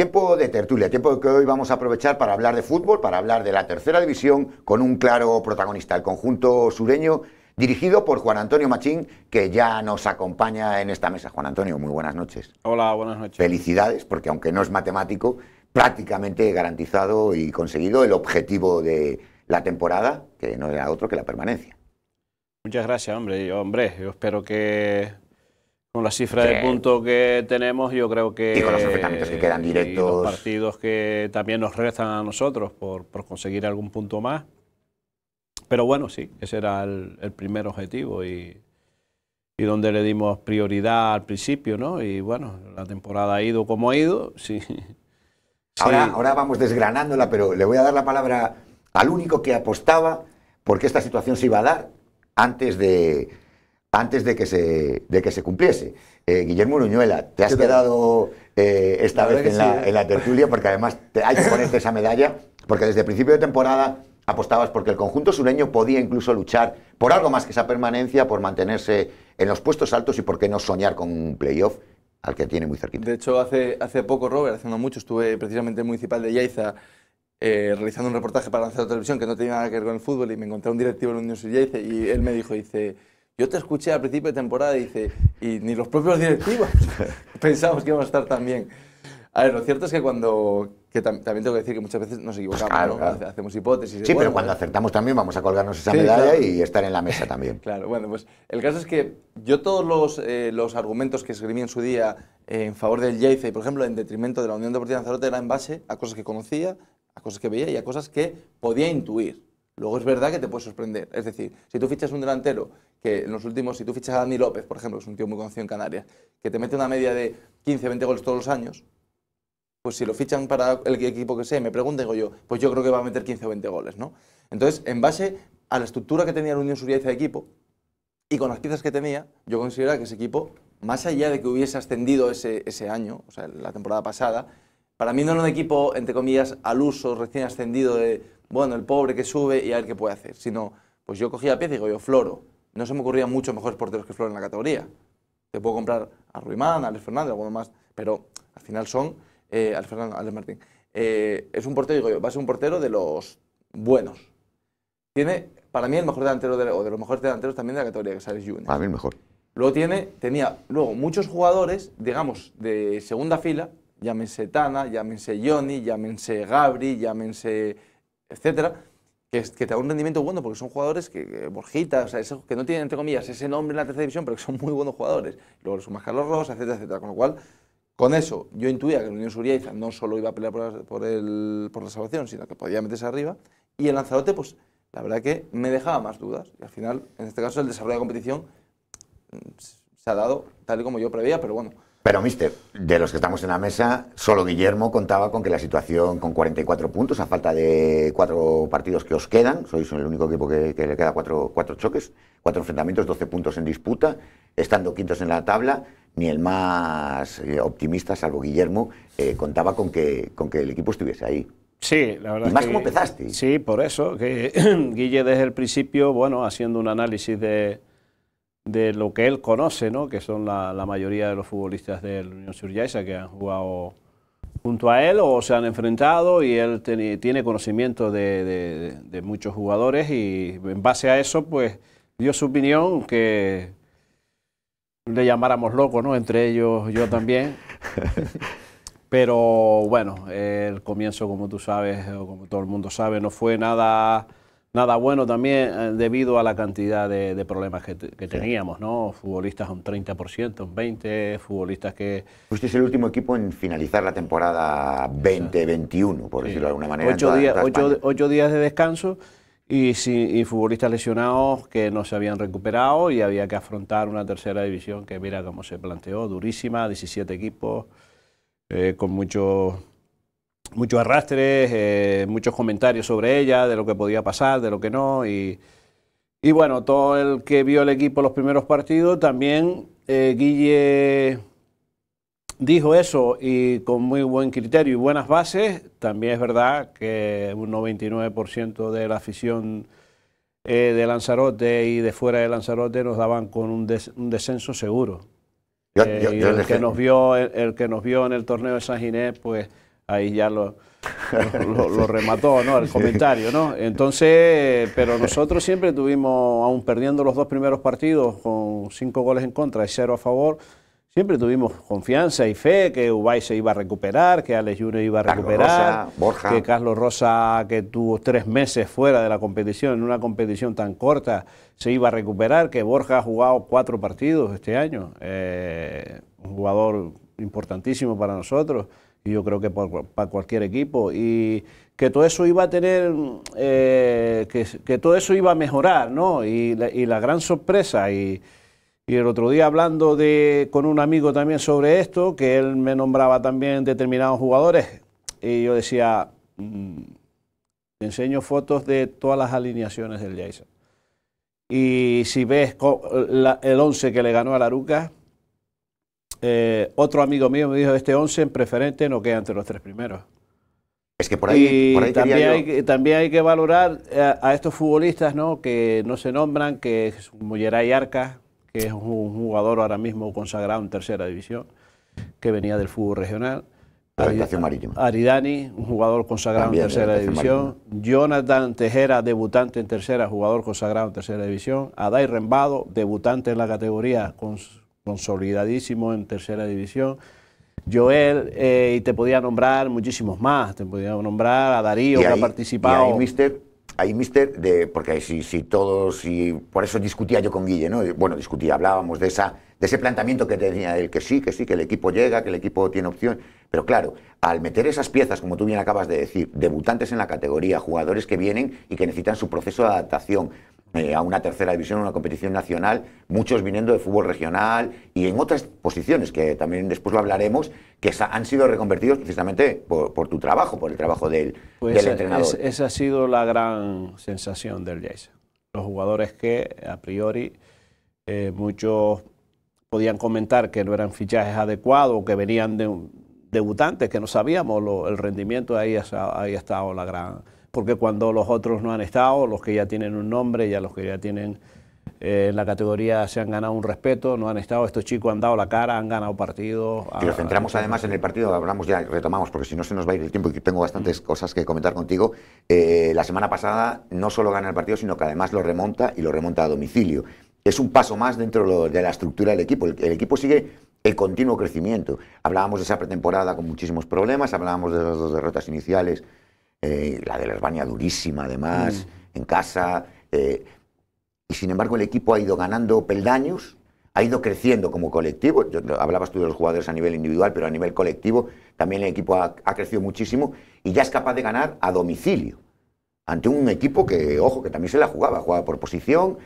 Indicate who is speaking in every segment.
Speaker 1: Tiempo de tertulia, tiempo que hoy vamos a aprovechar para hablar de fútbol, para hablar de la tercera división con un claro protagonista, el conjunto sureño, dirigido por Juan Antonio Machín, que ya nos acompaña en esta mesa. Juan Antonio, muy buenas noches.
Speaker 2: Hola, buenas noches.
Speaker 1: Felicidades, porque aunque no es matemático, prácticamente garantizado y conseguido el objetivo de la temporada, que no era otro que la permanencia.
Speaker 2: Muchas gracias, hombre. Yo, hombre, yo espero que con la cifra de puntos que tenemos, yo creo que. Y con los enfrentamientos que quedan directos. los partidos que también nos restan a nosotros por, conseguir algún punto más. Pero bueno, sí, ese era el, primer objetivo y, donde le dimos prioridad al principio, ¿no? Y bueno, la temporada ha ido como ha ido, sí. Ahora, ahora
Speaker 1: vamos desgranándola, pero le voy a dar la palabra al único que apostaba porque esta situación se iba a dar antes de antes de que se, que se cumpliese. Eh, Guillermo Uruñuela, te has quedado eh, esta vez ¿eh? en, la, tertulia porque además hay que ponerte esa medalla, porque desde el principio de temporada apostabas porque el conjunto sureño podía incluso luchar por algo más que esa permanencia, por mantenerse en los puestos altos y por qué no soñar con un playoff al que tiene muy cerquita.
Speaker 3: De hecho, hace, hace poco, Robert, haciendo mucho, estuve precisamente en el municipal de Yaiza realizando un reportaje para la Televisión que no tenía nada que ver con el fútbol y me encontré un directivo de la Unión Sur Yaiza y él me dijo, dice yo te escuché al principio de temporada y dice, y ni los propios directivos pensamos que íbamos a estar tan bien. A ver, lo cierto es que cuando. también tengo que decir que muchas veces nos equivocamos, pues hacemos hipótesis. Sí, pero cuando eh.
Speaker 1: acertamos también vamos a colgarnos esa medalla y estar en la mesa también.
Speaker 3: claro, bueno, pues el caso es que yo todos los, eh, argumentos que escribí en su día en favor del Yeiza por ejemplo, en detrimento de la Unión Deportiva de Lanzarote era en base a cosas que conocía, a cosas que veía y a cosas que podía intuir. Luego es verdad que te puede sorprender. Es decir, si tú fichas un delantero, que en los últimos, si tú fichas a Dani López, por ejemplo, es un tío muy conocido en Canarias, que te mete una media de 15, 20 goles todos los años, pues si lo fichan para el equipo que sea me pregunto digo yo, pues yo creo que va a meter 15 o 20 goles, ¿no? Entonces, en base a la estructura que tenía la Unión Suriaiza de equipo y con las piezas que tenía, yo consideraba que ese equipo, más allá de que hubiese ascendido ese, ese año, o sea, la temporada pasada, para mí no era un equipo, entre comillas, al uso, recién ascendido de bueno, el pobre que sube y a ver qué puede hacer, sino, pues yo cogía pieza y digo, yo Floro, no se me ocurrían muchos mejores porteros que Floro en la categoría. Te puedo comprar a Ruimán, a Alex Fernández, alguno más, pero al final son eh, Alex Fernández, Alex Martín. Eh, es un portero, digo yo, va a ser un portero de los buenos. Tiene, para mí, el mejor delantero, de, o de los mejores delanteros también de la categoría, que es Alex Junior. Para mí el mejor. Luego tiene, tenía, luego muchos jugadores, digamos, de segunda fila, llámense Tana, llámense Johnny, llámense Gabri, llámense etcétera, que, te da un rendimiento bueno porque son jugadores que, que o que no tienen, entre comillas, ese nombre en la tercera división, pero que son muy buenos jugadores. Luego los más Carlos rosas, etcétera, etcétera. Con lo cual, con eso, yo intuía que el Unión Suriaiza no solo iba a pelear por, el, por la salvación, sino que podía meterse arriba. Y el Lanzarote, pues, la verdad que me dejaba más dudas. Y al final, en este caso, el desarrollo de competición mm, se ha dado tal y como yo preveía, pero bueno.
Speaker 1: Pero, mister, de los que estamos en la mesa, solo Guillermo contaba con que la situación con 44 puntos, a falta de cuatro partidos que os quedan, sois el único equipo que, le queda cuatro, cuatro, choques, cuatro enfrentamientos, 12 puntos en disputa, estando quintos en la tabla, ni el más eh, optimista, salvo Guillermo, eh, contaba con que, con que el equipo estuviese ahí.
Speaker 2: Sí, la verdad. Y más como empezaste. Sí, por eso, que Guille desde el principio, bueno, haciendo un análisis de de lo que él conoce, ¿no? que son la, mayoría de los futbolistas de la Unión Yaisa que han jugado junto a él o se han enfrentado y él tiene conocimiento de, de, muchos jugadores y en base a eso pues dio su opinión que le llamáramos loco, ¿no? entre ellos yo también. Pero bueno, el comienzo como tú sabes, o como todo el mundo sabe, no fue nada nada bueno también eh, debido a la cantidad de, problemas que, teníamos, ¿no? Futbolistas un 30%, un 20%, futbolistas que...
Speaker 1: Usted es el último equipo en finalizar la temporada 2021, por decirlo de alguna manera. Ocho, días,
Speaker 2: ocho, días de descanso y, si futbolistas lesionados que no se habían recuperado y había que afrontar una tercera división que mira cómo se planteó, durísima, 17 equipos, eh, con mucho muchos arrastres, eh, muchos comentarios sobre ella, de lo que podía pasar, de lo que no. Y, bueno, todo el que vio el equipo los primeros partidos, también eh, Guille dijo eso y con muy buen criterio y buenas bases. También es verdad que un 99% de la afición eh, de Lanzarote y de fuera de Lanzarote nos daban con un, descenso seguro. y que nos vio, el, que nos vio en el torneo de San Ginés, pues ahí ya lo, remató, ¿no? El comentario, ¿no? Entonces, pero nosotros siempre tuvimos, aún perdiendo los dos primeros partidos con cinco goles en contra y cero a favor, siempre tuvimos confianza y fe que Ubay se iba a recuperar, que Alex Junior iba a recuperar, que Carlos Rosa, que tuvo tres meses fuera de la competición, en una competición tan corta, se iba a recuperar, que Borja ha jugado cuatro partidos este año, eh, un jugador importantísimo para nosotros yo creo que para cualquier equipo. Y que todo eso iba a tener, eh, que, todo eso iba a mejorar, ¿no? Y la, gran sorpresa, y, el otro día hablando de, con un amigo también sobre esto, que él me nombraba también determinados jugadores, y yo decía, te mm, enseño fotos de todas las alineaciones del Jason. Y si ves el 11 que le ganó a Laruca, eh, otro amigo mío me dijo, este 11 en preferente no queda entre los tres primeros. Es que por ahí, también, hay, también hay que valorar a, estos futbolistas ¿no? que no se nombran, que es Mulleray Arca, que es un jugador ahora mismo consagrado en tercera división, que venía del fútbol regional. Aridani, un jugador consagrado en tercera división. Jonathan Tejera, debutante en tercera, jugador consagrado en tercera división. Adai Rembado, debutante en la categoría, consolidadísimo en tercera división. Joel, eh, y te podía nombrar muchísimos más, te podía nombrar a Darío, que ha participado. Y ahí, mister, ahí,
Speaker 1: mister, de, porque si, si todos, y por eso discutía yo con Guille, ¿no? Bueno, discutía, hablábamos de, esa, de ese planteamiento que tenía él, que sí, que sí, que el equipo llega, que el equipo tiene opción. Pero claro, al meter esas piezas, como tú bien acabas de decir, debutantes en la categoría, jugadores que vienen y que necesitan su proceso de adaptación, eh, a una tercera división, una competición nacional, muchos viniendo de fútbol regional y en otras posiciones que también después lo hablaremos, que han sido reconvertidos precisamente por, tu trabajo, por el trabajo del, pues entrenador.
Speaker 2: esa ha sido la gran sensación del Jason. Los jugadores que a priori eh, muchos podían comentar que no eran fichajes adecuados, que venían de debutantes, que no sabíamos lo, el rendimiento, ahí, ahí ha estado la gran porque cuando los otros no han estado, los que ya tienen un nombre, ya los que ya tienen eh, la categoría se han ganado un respeto, no han estado, estos chicos han dado la cara, han ganado partidos. Y nos ah, centramos además en el partido,
Speaker 1: hablamos ya, retomamos, porque si no se nos va a ir el tiempo y tengo bastantes mm. cosas que comentar contigo. Eh, la semana pasada no solo gana el partido, sino que además lo remonta y lo remonta a domicilio. Es un paso más dentro de la estructura del equipo. el, el equipo sigue el continuo crecimiento. Hablábamos de esa pretemporada con muchísimos problemas, hablábamos de las dos derrotas iniciales eh, la de la España durísima además, mm. en casa. Eh, y sin embargo el equipo ha ido ganando peldaños, ha ido creciendo como colectivo. hablabas tú de los jugadores a nivel individual, pero a nivel colectivo también el equipo ha, ha crecido muchísimo y ya es capaz de ganar a domicilio. Ante un equipo que, ojo, que también se la jugaba, jugaba por posición,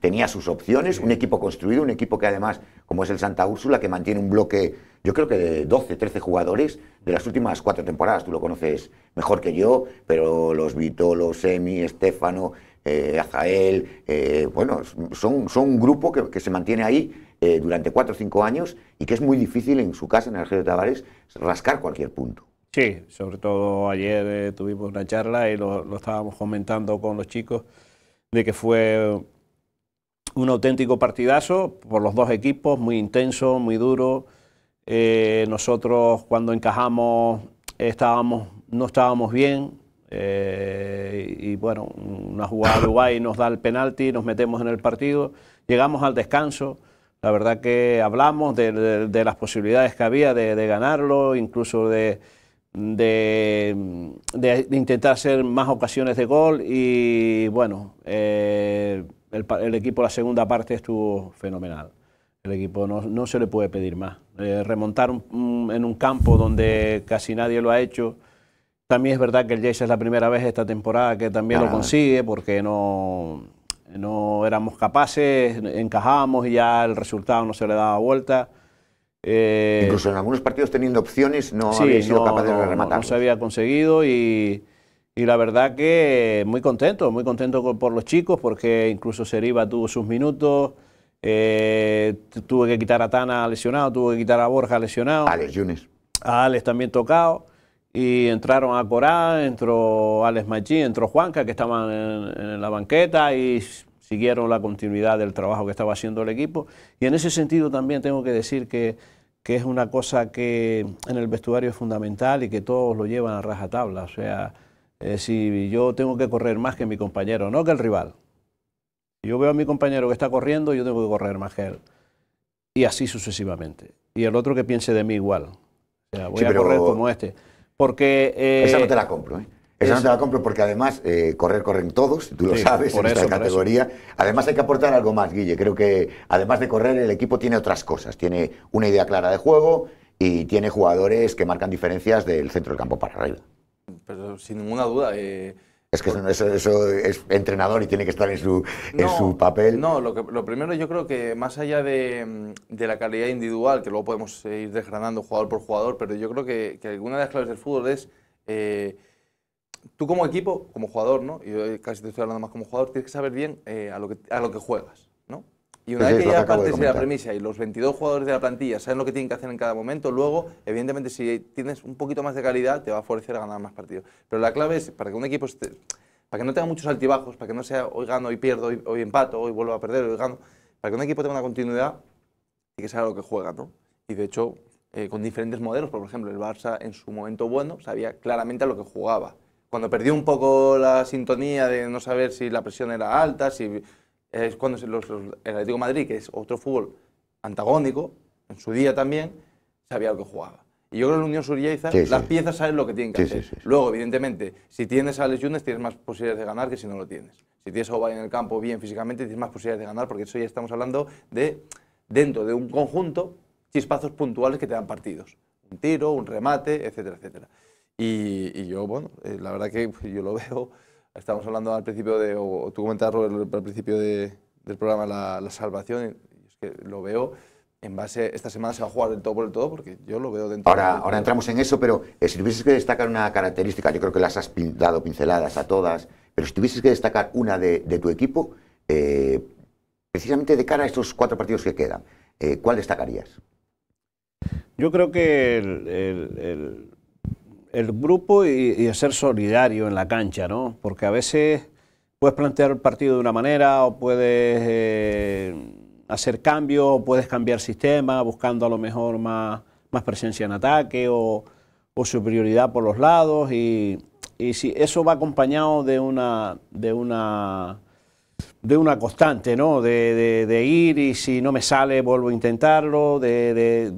Speaker 1: tenía sus opciones, un equipo construido, un equipo que además, como es el Santa Úrsula, que mantiene un bloque yo creo que de 12, 13 jugadores de las últimas cuatro temporadas. Tú lo conoces mejor que yo, pero los Vitolo, los Semi, Estefano, eh, eh, bueno, son, un grupo que, se mantiene ahí eh, durante cuatro o cinco años y que es muy difícil en su casa, en el de Tavares, rascar cualquier
Speaker 2: punto. Sí, sobre todo ayer eh, tuvimos una charla y lo estábamos comentando con los chicos de que fue un auténtico partidazo por los dos equipos, muy intenso, muy duro. Eh, nosotros cuando encajamos estábamos, no estábamos bien. Eh, y bueno, una jugada de Uruguay nos da el penalti, nos metemos en el partido, llegamos al descanso. La verdad que hablamos de, las posibilidades que había de, ganarlo, incluso de, intentar hacer más ocasiones de gol y bueno, eh, el, el, equipo la segunda parte estuvo fenomenal. El equipo no, no se le puede pedir más. Eh, remontar en un campo donde casi nadie lo ha hecho. También es verdad que el Jace es la primera vez esta temporada que también lo ah. consigue porque no, no éramos capaces, encajábamos y ya el resultado no se le daba vuelta. Eh, incluso en algunos partidos teniendo opciones no había sido capaz de rematar. No, se había conseguido y, y, la verdad que muy contento, muy contento por los chicos porque incluso Seriba tuvo sus minutos. Eh, tuve que quitar a Tana lesionado, tuve que quitar a Borja lesionado. Alex Yunes. A Alex también tocado. Y entraron a Corá, entró Alex Machín, entró Juanca, que estaban en, la banqueta y siguieron la continuidad del trabajo que estaba haciendo el equipo. Y en ese sentido también tengo que decir que, es una cosa que en el vestuario es fundamental y que todos lo llevan a rajatabla. O sea, eh, si yo tengo que correr más que mi compañero, no que el rival. yo veo a mi compañero que está corriendo, yo tengo que correr más que él y así sucesivamente. Y el otro que piense de mí igual. O sea, voy a correr como este.
Speaker 1: Porque... Eh, esa no te la compro, ¿eh? Esa no te la compro porque además eh, correr corren todos, tú lo sabes, en esta categoría. Además hay que aportar algo más, Guille. Creo que además de correr el equipo tiene otras cosas. Tiene una idea clara de juego y tiene jugadores que marcan diferencias del centro del campo para arriba.
Speaker 3: Pero sin ninguna duda. Eh, es que eso, es
Speaker 1: entrenador y tiene que estar en su, en su papel.
Speaker 3: No, lo, primero yo creo que más allá de, mm, la calidad individual, que luego podemos eh, ir desgranando jugador por jugador, pero yo creo que, alguna de las claves del fútbol es eh, tú como equipo, como jugador, ¿no? yo eh, casi te estoy hablando más como jugador, tienes que saber bien a, lo a lo que juegas. Y una vez que ya partes de, la premisa y los 22 jugadores de la plantilla saben lo que tienen que hacer en cada momento, luego, evidentemente, si tienes un poquito más de calidad, te va a favorecer a ganar más partidos. Pero la clave es para que un equipo esté, para que no tenga muchos altibajos, para que no sea hoy gano, hoy pierdo, hoy, empato, hoy vuelvo a perder, hoy gano, para que un equipo tenga una continuidad y que sea lo que juega, ¿no? Y de hecho, eh, con diferentes modelos, por ejemplo, el Barça en su momento bueno sabía claramente a lo que jugaba. Cuando perdió un poco la sintonía de no saber si la presión era alta, si es cuando los, el Atlético de Madrid, que es otro fútbol antagónico, en su día también, sabía lo que jugaba. Y yo creo que la Unión y sí, las piezas saben lo que tienen que hacer. Luego, evidentemente, si tienes a Alex Yunes, tienes más posibilidades de ganar que si no lo tienes. Si tienes a Obay en el campo bien físicamente, tienes más posibilidades de ganar, porque eso ya estamos hablando de, dentro de un conjunto, chispazos puntuales que te dan partidos. Un tiro, un remate, etcétera, etcétera. Y, yo, bueno, eh, la verdad que yo lo veo Estábamos hablando al principio de, o tú comentabas, al principio del programa la, salvación, es que lo veo en base, esta semana se va a jugar del todo por el todo, porque yo lo veo dentro. Ahora, ahora entramos
Speaker 1: en eso, pero si tuvieses que destacar una característica, yo creo que las has dado pinceladas a todas, pero si tuvieses que destacar una de, tu equipo, eh, precisamente de cara a estos cuatro partidos que quedan, eh, ¿cuál destacarías?
Speaker 2: Yo creo que el el grupo y, y, ser solidario en la cancha, ¿no? Porque a veces puedes plantear el partido de una manera o puedes eh, hacer cambios puedes cambiar sistema buscando a lo mejor más, presencia en ataque o, o superioridad por los lados y, si eso va acompañado de una de una de una constante, ¿no? De, ir y si no me sale vuelvo a intentarlo, de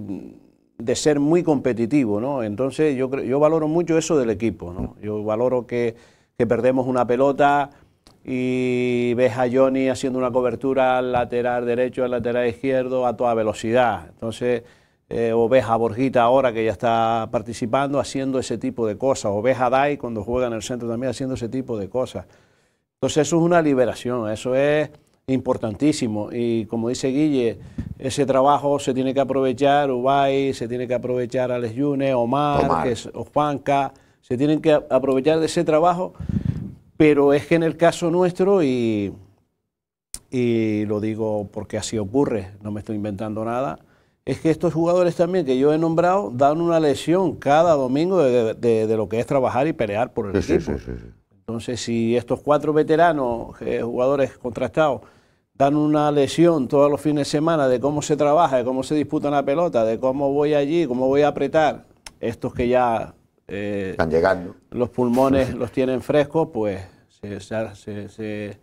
Speaker 2: de ser muy competitivo, ¿no? Entonces yo, yo valoro mucho eso del equipo, ¿no? Yo valoro que, perdemos una pelota y ves a Johnny haciendo una cobertura al lateral derecho, al lateral izquierdo, a toda velocidad. Entonces, eh, o ves a Borjita ahora que ya está participando haciendo ese tipo de cosas, o ves a Dai cuando juega en el centro también haciendo ese tipo de cosas. Entonces eso es una liberación, eso es importantísimo. Y como dice Guille, ese trabajo se tiene que aprovechar Ubay, se tiene que aprovechar Alex Yune, Omar, o Juanca se tienen que aprovechar de ese trabajo, pero es que en el caso nuestro, y, y lo digo porque así ocurre, no me estoy inventando nada, es que estos jugadores también que yo he nombrado dan una lesión cada domingo de, lo que es trabajar y pelear por el equipo. Entonces, si estos cuatro veteranos, eh, jugadores contrastados, dan una lesión todos los fines de semana de cómo se trabaja, de cómo se disputa una pelota, de cómo voy allí, cómo voy a apretar, estos que ya eh, están llegando, los pulmones los tienen frescos, pues se,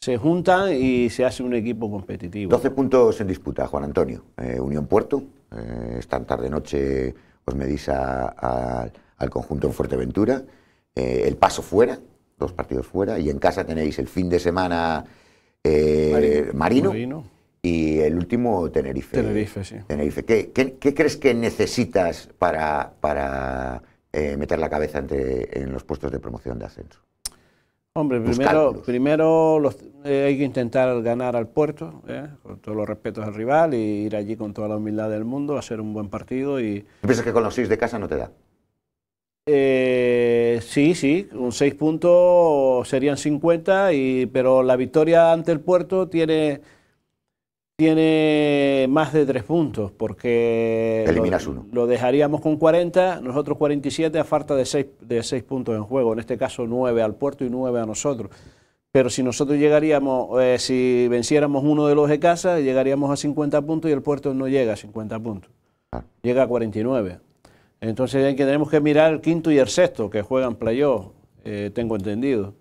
Speaker 2: se, juntan y se hace un equipo competitivo. 12
Speaker 1: puntos en disputa, Juan Antonio. Eh, Unión Puerto, eh, esta tarde-noche os medís al conjunto en Fuerteventura. Eh, el paso fuera, dos partidos fuera, y en casa tenéis el fin de semana eh, Marino, y el último Tenerife. Tenerife, sí. ¿Qué, crees que necesitas para, para eh, meter la cabeza en los puestos de promoción de ascenso?
Speaker 2: Hombre, primero, primero eh, hay que intentar ganar al puerto, con todos los respetos al rival, y ir allí con toda la humildad del mundo, hacer un buen partido. y ¿Piensas que con los seis de casa no te da? Eh, sí, sí, un 6 puntos serían 50, y, pero la victoria ante el puerto tiene, tiene más de 3 puntos, porque lo, dejaríamos con 40, nosotros 47 a falta de 6, de 6 puntos en juego, en este caso 9 al puerto y 9 a nosotros. Pero si nosotros llegaríamos, eh, si venciéramos uno de los de casa, llegaríamos a 50 puntos y el puerto no llega a 50 puntos, ah. llega a 49. Entonces que, tenemos que mirar el quinto y el sexto que juegan playoff, eh, tengo entendido.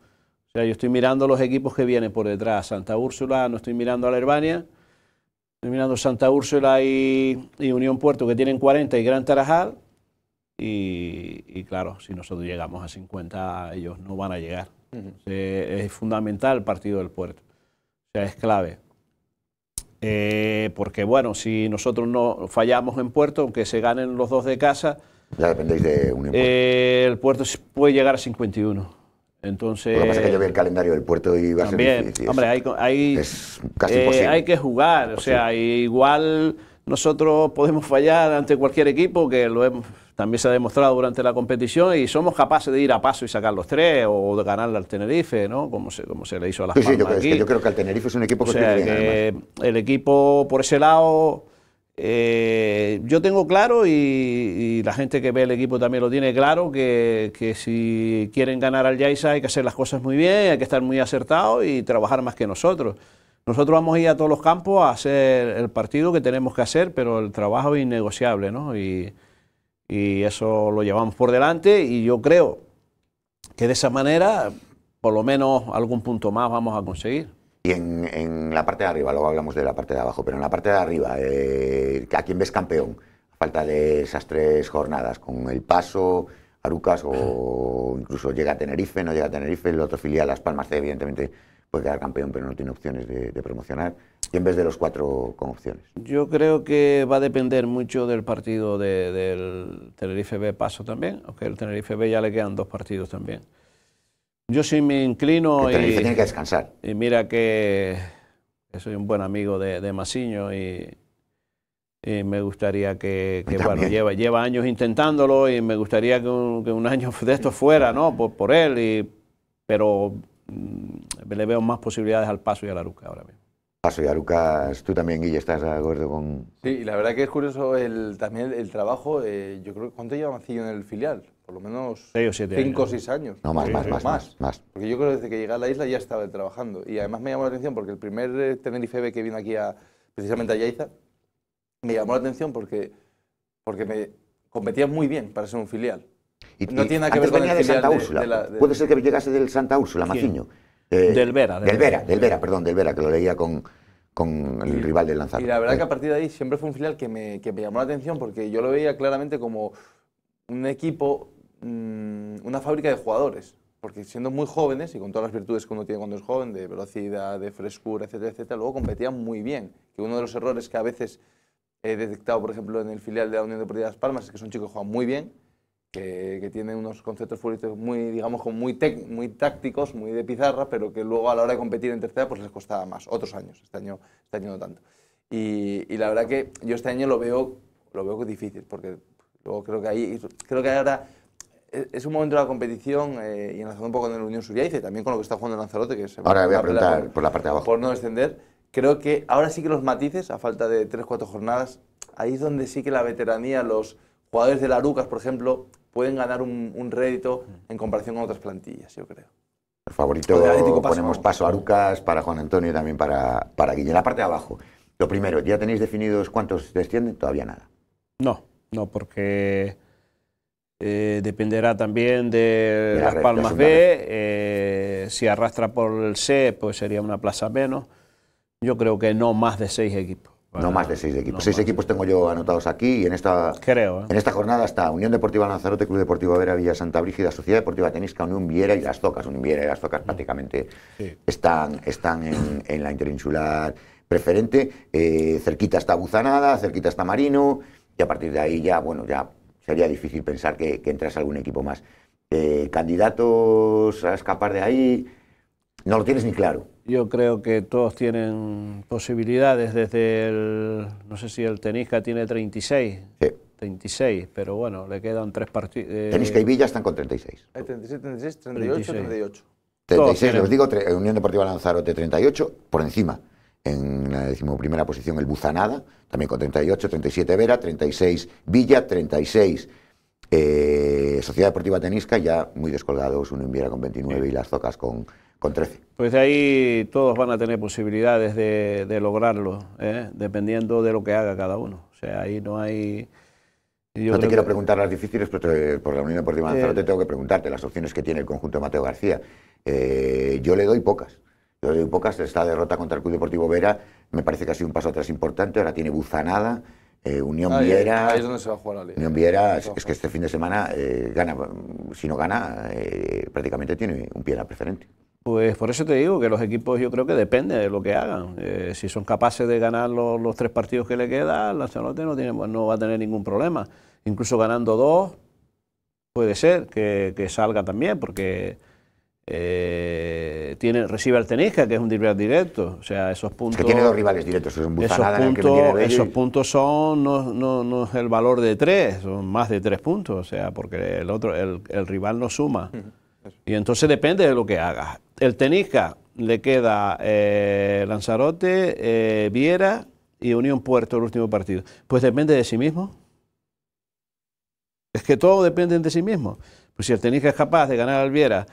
Speaker 2: O sea, yo estoy mirando los equipos que vienen por detrás. Santa Úrsula, no estoy mirando a la Herbania. Estoy mirando Santa Úrsula y, Unión Puerto, que tienen 40, y Gran Tarajal. Y, claro, si nosotros llegamos a 50, ellos no van a llegar. Eh, es fundamental el partido del puerto. O sea, es clave. Eh, porque bueno, si nosotros no fallamos en Puerto, aunque se ganen los dos de casa, ya dependéis de un eh, el Puerto puede llegar a 51. Entonces, lo que pasa es que yo vi el
Speaker 1: calendario del puerto y va a ser difícil. Hombre, eh,
Speaker 2: hay, que jugar. O sea, igual nosotros podemos fallar ante cualquier equipo, que lo también se ha demostrado durante la competición, y somos capaces de ir a paso y sacar los tres, o de ganar al Tenerife, ¿no? Como se, como se le hizo a la sí, sí, yo, creo, que
Speaker 1: yo el Tenerife es un equipo que, o que
Speaker 2: El equipo, por ese lado, eh, yo tengo claro, y, la gente que ve el equipo también lo tiene claro, que, que si quieren ganar al Jaisa hay que hacer las cosas muy bien, hay que estar muy acertados y trabajar más que nosotros. Nosotros vamos a ir a todos los campos a hacer el partido que tenemos que hacer, pero el trabajo es innegociable, ¿no? Y, eso lo llevamos por delante y yo creo que de esa manera por lo menos algún punto más vamos a conseguir. Y en, la parte de arriba, luego hablamos de la parte de abajo, pero en la parte de arriba,
Speaker 1: eh, ¿a quién ves campeón? A falta de esas tres jornadas, con el paso, Arucas o incluso llega a Tenerife, no llega a Tenerife, el otro filial Las Palmas, evidentemente puede quedar campeón pero no tiene opciones de, promocionar, y en vez de los cuatro con opciones?
Speaker 2: Yo creo que va a depender mucho del partido del Tenerife B paso también, aunque el Tenerife B ya le quedan dos partidos también. Yo sí me inclino... El Tenerife y, tiene que descansar. Y mira que soy un buen amigo de, de Masiño y, me gustaría que, que bueno, lleva, lleva años intentándolo y me gustaría que un, año de esto fuera, ¿no? Por, por él, y, pero mm, le veo más posibilidades al Paso y a la Aruca ahora mismo.
Speaker 1: Paso y Aruca, tú también, Guille, estás de acuerdo con...
Speaker 3: Sí, y la verdad que es curioso el, también el, trabajo, eh, yo creo que ¿cuánto lleva Mancillo en el filial? Por lo menos
Speaker 2: 5 o cinco o 6
Speaker 3: años. No, más, más, más, más, Porque yo creo que desde que llegué a la isla ya estaba trabajando. Y además me llamó la atención porque el primer eh, Tenerifebe que vino aquí a, precisamente a Yaiza, me llamó la atención porque, porque me competía muy bien para ser un filial. Y, no tiene nada que ver con el de Santa Úrsula. Puede ser
Speaker 1: que llegase del Santa Úrsula, Maciño. Eh, del Vera. Del, Vera, perdón, del Vera, que lo leía con, el rival de Lanzarote.
Speaker 3: Y la verdad eh. que a partir de ahí siempre fue un filial que me, que me llamó la atención porque yo lo veía claramente como un equipo, mm, una fábrica de jugadores. Porque siendo muy jóvenes y con todas las virtudes que uno tiene cuando es joven, de velocidad, de frescura, etcétera, etcétera, luego competían muy bien. Que uno de los errores que a veces he detectado, por ejemplo, en el filial de la Unión Deportiva de Las Palmas es que son chicos que juegan muy bien, que, que tienen unos conceptos futbolísticos muy, digamos, muy, muy tácticos, muy de pizarra, pero que luego a la hora de competir en tercera pues les costaba más, otros años, este año, este año no tanto. Y, la verdad que yo este año lo veo, lo veo difícil, porque luego creo que ahí, creo que ahora es un momento de la competición eh, y enlazado un poco con el Unión Suria y también con lo que está jugando el Lanzarote, que se Ahora voy a preguntar por, la parte de abajo. Por no descender, creo que ahora sí que los matices, a falta de 3-4 jornadas, ahí es donde sí que la veteranía, los jugadores de Larucas, por ejemplo, pueden ganar un, rédito en comparación con otras plantillas, yo creo.
Speaker 1: El favorito, Atlético ponemos paso a Lucas, para Juan Antonio y también para, para la parte de abajo, lo primero, ¿ya tenéis definidos cuántos descienden? Todavía nada.
Speaker 2: No, no, porque eh, dependerá también de, Las Palmas B. Eh, si arrastra por el C, pues sería una plaza menos. Yo creo que no más de seis equipos no más de seis equipos.
Speaker 1: seis equipos tengo yo anotados aquí y en esta, ¿eh? en esta jornada está Unión Deportiva Lanzarote, Club Deportivo Vera, Villa Santa Brígida, Sociedad Deportiva Tenisca, Unión Viera y Las Tocas. Unión Viera y Las Tocas mm. prácticamente están, están en, la interinsular preferente. Eh, cerquita está Buzanada, cerquita está Marino y a partir de ahí ya, bueno, ya sería difícil pensar que, entras entras algún equipo más. Eh, candidatos a escapar de ahí no lo tienes ni claro.
Speaker 2: Yo creo que todos tienen posibilidades desde el, no sé si el Tenisca tiene 36. Sí. 36, pero bueno, le quedan tres partidos. Tenisca y Villa están con 36.
Speaker 3: Hay 36, 36, 38, 38.
Speaker 2: 36, les digo,
Speaker 1: Unión Deportiva Lanzarote 38, por encima. En la decimoprimera posición el Buzanada, también con 38, 37 Vera, 36 Villa, 36 Sociedad Deportiva Tenisca, ya muy descolgados, Unión Viera con 29 y Las Zocas con con
Speaker 2: Pues de ahí todos van a tener posibilidades de, lograrlo, ¿eh? dependiendo de lo que haga cada uno. O sea, ahí no hay... no te quiero preguntar
Speaker 1: las difíciles, pero pues, eh, por la Unión Deportiva de Lanzarote te tengo que preguntarte las opciones que tiene el conjunto de Mateo García. Eh, yo le doy pocas. Yo le doy pocas. Esta derrota contra el Club Deportivo Vera me parece que ha sido un paso atrás importante. Ahora tiene Buzanada, Unión Viera. Ahí es donde se va a jugar la liga. Unión Viera, es, que este fin de semana gana. Si no gana, prácticamente tiene un pie en la preferente.
Speaker 2: Pues por eso te digo que los equipos yo creo que depende de lo que hagan. Eh, si son capaces de ganar los, tres partidos que le quedan, Lanzarote no, tiene, no va a tener ningún problema. Incluso ganando dos, puede ser que, salga también, porque eh, tiene, recibe al Tenisca, que es un rival directo. O sea, esos puntos. que tiene dos rivales directos, es esos, puntos, esos puntos son, no, no, es el valor de tres, son más de tres puntos, o sea, porque el otro, el, rival no suma. Y entonces depende de lo que hagas el Tenisca le queda eh, Lanzarote, eh, Viera y Unión Puerto el último partido. Pues depende de sí mismo. Es que todo depende de sí mismo. Pues si el Tenisca es capaz de ganar al Viera,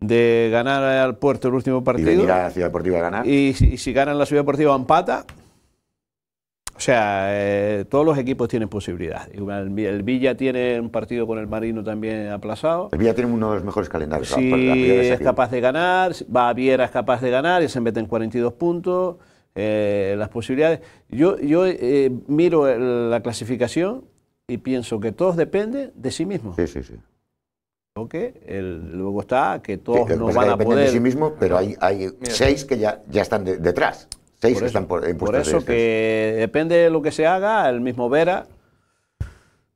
Speaker 2: de ganar al Puerto el último partido. Y venir a la Ciudad Deportiva a ganar. Y si, si ganan la Ciudad Deportiva empata, o sea, eh, todos los equipos tienen posibilidades El, Villa tiene un partido con el Marino también aplazado. El Villa tiene uno de los mejores calendarios. Si es capaz de ganar, Baviera es capaz de ganar y se meten 42 puntos. Eh, las posibilidades. Yo, yo eh, miro la clasificación y pienso que todos dependen de sí mismos Sí, sí, sí. luego está que todos no van a poder. de sí mismo,
Speaker 1: pero hay, hay seis que ya,
Speaker 2: ya están detrás por eso, que depende de lo que se haga, el mismo Vera,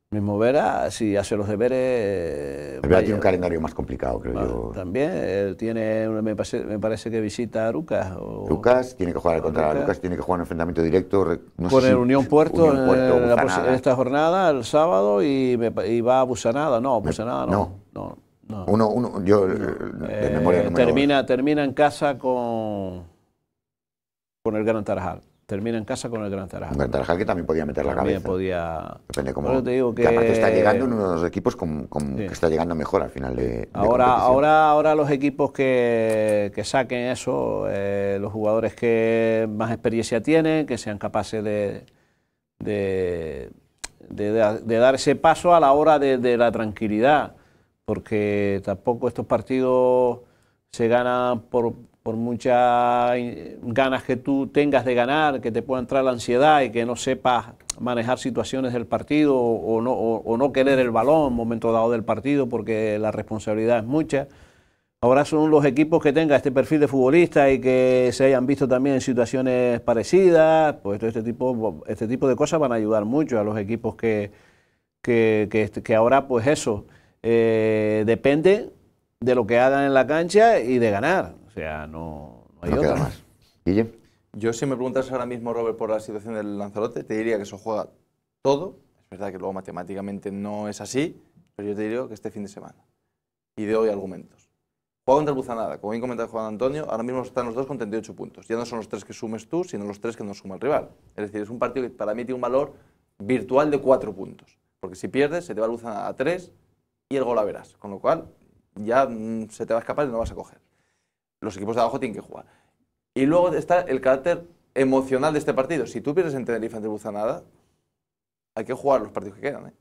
Speaker 2: mismo Vera, si hace los deberes... El Vera tiene un calendario más complicado, creo yo. También, tiene, me parece, que visita a Lucas.
Speaker 1: Lucas tiene que jugar contra Lucas. tiene que jugar en enfrentamiento directo. con el Unión
Speaker 2: Puerto, en, eh, esta jornada, el sábado, y, va a Busanada. No, Busanada no.
Speaker 1: no. no. Uno, yo de memoria eh, termina,
Speaker 2: termina en casa con con el Gran Tarajal. Termina en casa con el Gran Tarajal.
Speaker 1: Gran Tarajal que también podía meter la cabeza.
Speaker 2: podía.
Speaker 1: Depende cómo. que... está llegando en uno de los equipos que está llegando mejor al final de. ahora, ahora,
Speaker 2: ahora los equipos que, saquen eso, eh, los jugadores que más experiencia tienen, que sean capaces de, de, de dar ese paso a la hora de la tranquilidad, porque tampoco estos partidos se ganan por por muchas eh, ganas que tú tengas de ganar, que te pueda entrar la ansiedad y que no sepas manejar situaciones del partido o no, querer el balón en momento dado del partido porque la responsabilidad es mucha. Ahora son los equipos que tengan este perfil de futbolista y que se hayan visto también en situaciones parecidas, pues este tipo, este tipo de cosas van a ayudar mucho a los equipos que, que, este, ahora pues eso eh, depende de lo que hagan en la cancha y de ganar. O sea, no, hay
Speaker 3: otra. más. Guille. Yo, si me preguntas ahora mismo, Robert, por la situación del Lanzarote, te diría que eso juega todo. Es verdad que luego matemáticamente no es así, pero yo te diría que este fin de semana. Y de hoy argumentos. Juega contra el Buzanada. Como bien comentaba Juan Antonio, ahora mismo están los dos con 38 puntos. Ya no son los tres que sumes tú, sino los tres que nos suma el rival. Es decir, es un partido que para mí tiene un valor virtual de cuatro puntos. Porque si pierdes, se te va a Buzanada a tres y el gol la verás. Con lo cual, ya mm, se te va a escapar y no vas a coger los equipos de abajo tienen que jugar. Y luego está el carácter emocional de este partido. Si tú pierdes en Tenerife ante Buzanada, hay que jugar los partidos que quedan, ¿eh?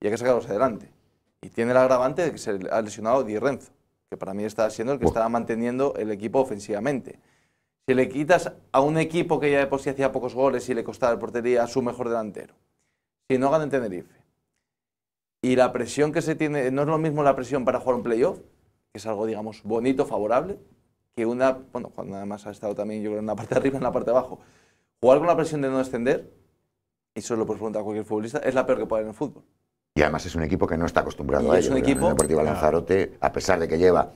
Speaker 3: Y hay que sacarlos adelante. Y tiene el agravante de que se ha lesionado Di Renzo, que para mí está siendo el que estaba manteniendo el equipo ofensivamente. Si le quitas a un equipo que ya de por sí hacía pocos goles y le costaba el portería a su mejor delantero, si no gana en Tenerife, y la presión que se tiene, no es lo mismo la presión para jugar un playoff, que es algo, digamos, bonito, favorable, que una, bueno, cuando además ha estado también yo creo en la parte de arriba, en la parte de abajo, jugar con la presión de no descender, y eso lo puedes preguntar a cualquier futbolista, es la peor que puede haber en el fútbol.
Speaker 1: Y además es un equipo que no está acostumbrado a ello. Es un equipo. El Deportivo Lanzarote, a pesar de que lleva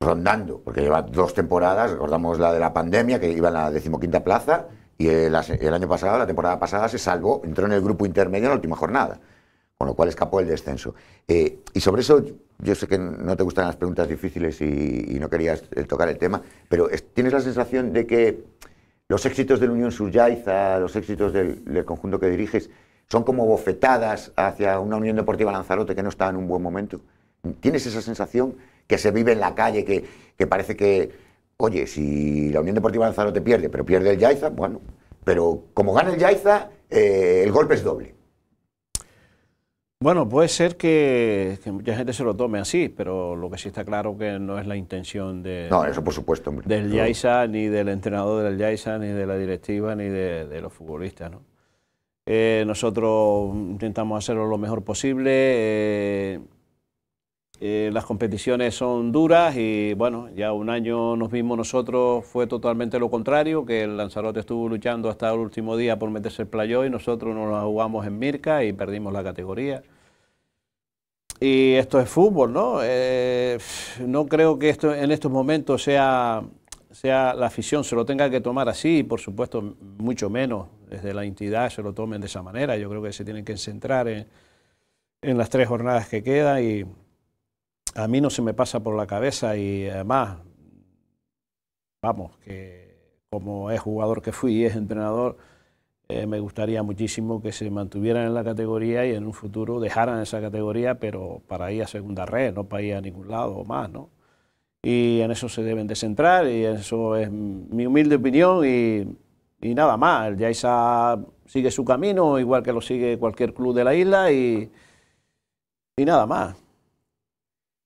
Speaker 1: rondando, porque lleva dos temporadas, recordamos la de la pandemia, que iba en la decimoquinta plaza, y el, año pasado, la temporada pasada, se salvó, entró en el grupo intermedio en la última jornada, con lo cual escapó el descenso. Eh, y sobre eso yo sé que no te gustan las preguntas difíciles y, no querías eh, tocar el tema, pero ¿tienes la sensación de que los éxitos de la Unión Sur-Yaiza, los éxitos del, conjunto que diriges, son como bofetadas hacia una Unión Deportiva Lanzarote que no está en un buen momento? ¿Tienes esa sensación que se vive en la calle, que, parece que, oye, si la Unión Deportiva Lanzarote pierde, pero pierde el Yaiza, bueno, pero como gana el Yaiza, eh, el golpe es
Speaker 2: doble? Bueno, puede ser que, mucha gente se lo tome así, pero lo que sí está claro que no es la intención de, eso por
Speaker 1: supuesto, del Yaiza,
Speaker 2: ni del entrenador del Yaiza, ni de la directiva, ni de, los futbolistas. Eh, nosotros intentamos hacerlo lo mejor posible. Eh, eh, las competiciones son duras y bueno, ya un año nos vimos nosotros, fue totalmente lo contrario, que el Lanzarote estuvo luchando hasta el último día por meterse el playo y nosotros nos la jugamos en Mirka y perdimos la categoría. Y esto es fútbol, ¿no? Eh, no creo que esto en estos momentos sea, sea la afición se lo tenga que tomar así, y por supuesto, mucho menos desde la entidad se lo tomen de esa manera. Yo creo que se tienen que centrar en, en las tres jornadas que quedan y a mí no se me pasa por la cabeza y además, vamos, que como es jugador que fui y es entrenador, eh, me gustaría muchísimo que se mantuvieran en la categoría y en un futuro dejaran esa categoría, pero para ir a segunda red, no para ir a ningún lado o más, ¿no? Y en eso se deben de centrar y eso es mi humilde opinión y, nada más. El Jaisa sigue su camino, igual que lo sigue cualquier club de la isla y, y nada más.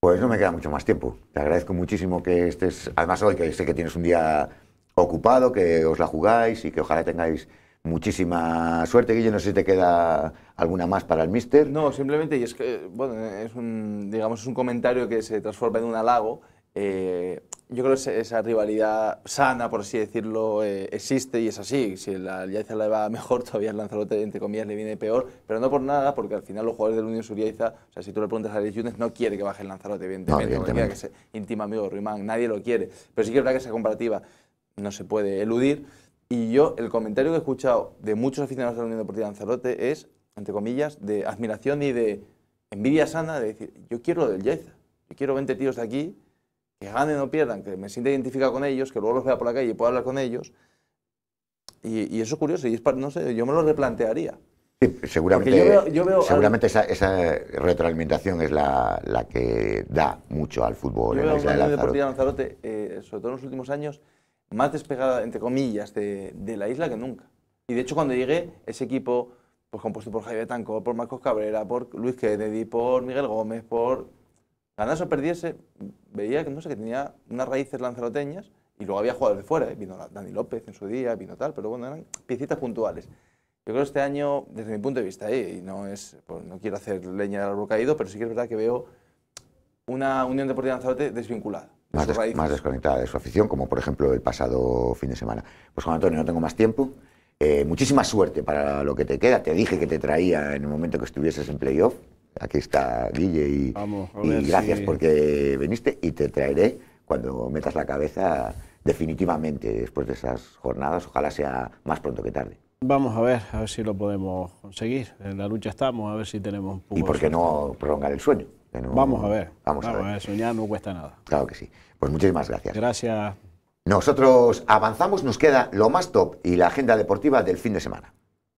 Speaker 1: Pues no me queda mucho más tiempo. Te agradezco muchísimo que estés, además hoy que sé que tienes un día ocupado, que os la jugáis y que ojalá tengáis muchísima suerte. Guille, no sé si te queda alguna más para el mister.
Speaker 3: No, simplemente, y es que, bueno, es un, digamos, un comentario que se transforma en un halago. Eh, yo creo que esa rivalidad sana, por así decirlo, eh, existe y es así. Si el Yaiza le va mejor, todavía el Lanzarote, entre comillas, le viene peor, pero no por nada, porque al final los jugadores del Unión Suriaiza, o sea, si tú le preguntas a Alex Yunes, no quiere que baje el Lanzarote, evidentemente, no, que sea íntimo amigo de Ruimán, nadie lo quiere. Pero sí que es verdad que esa comparativa no se puede eludir. Y yo, el comentario que he escuchado de muchos aficionados de la Unión Deportiva de Lanzarote es, entre comillas, de admiración y de envidia sana, de decir, yo quiero lo del Yaiza, yo quiero 20 tíos de aquí que ganen o pierdan, que me sienta identificado con ellos, que luego los vea por la calle y pueda hablar con ellos. Y, eso es curioso, y no sé, yo me lo replantearía.
Speaker 1: seguramente seguramente esa, retroalimentación es la, la, que da mucho al fútbol en la isla de Lanzarote.
Speaker 3: Lanzarote eh, sobre todo en los últimos años, más despegada, entre comillas, de, de, la isla que nunca. Y de hecho, cuando llegué, ese equipo, pues compuesto por Javier Tanco, por Marcos Cabrera, por Luis Kennedy, por Miguel Gómez, por ganas o perdiese, veía que no sé, que tenía unas raíces lanzaroteñas y luego había jugadores de fuera, ¿eh? vino Dani López en su día, vino tal, pero bueno, eran piecitas puntuales. Yo creo que este año, desde mi punto de vista, ¿eh? y no, es, pues, no quiero hacer leña al árbol caído, pero sí que es verdad que veo una Unión Deportiva Lanzarote desvinculada.
Speaker 1: más, desconectada de su afición, como por ejemplo el pasado fin de semana. Pues Juan Antonio, no tengo más tiempo. Eh, muchísima suerte para lo que te queda. Te dije que te traía en el momento que estuvieses en playoff. Aquí está Guille y, gracias porque viniste y te traeré cuando metas la cabeza definitivamente después de esas jornadas. Ojalá sea más pronto que tarde.
Speaker 2: Vamos a ver, a ver si lo podemos conseguir. En la lucha estamos, a ver si tenemos
Speaker 1: ¿Y por qué no prolongar el sueño? Vamos
Speaker 2: a ver. Vamos, a, ver. a Soñar no cuesta
Speaker 1: nada. Claro que sí. Pues muchísimas gracias. Gracias. Nosotros avanzamos, nos queda lo más top y la agenda deportiva del fin de semana.